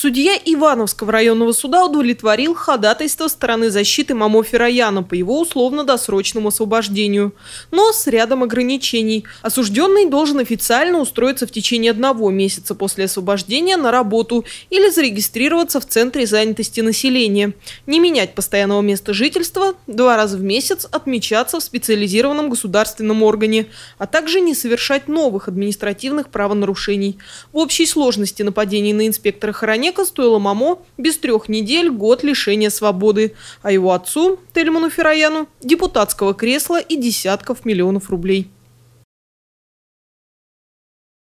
Судья Ивановского районного суда удовлетворил ходатайство стороны защиты Мамо Ферояна по его условно-досрочному освобождению, но с рядом ограничений. Осужденный должен официально устроиться в течение одного месяца после освобождения на работу или зарегистрироваться в Центре занятости населения, не менять постоянного места жительства, два раза в месяц отмечаться в специализированном государственном органе, а также не совершать новых административных правонарушений. В общей сложности нападений на инспектора хранения Генека стоило Мамо без трех недель год лишения свободы, а его отцу, Тельману Фераяну, депутатского кресла и десятков миллионов рублей.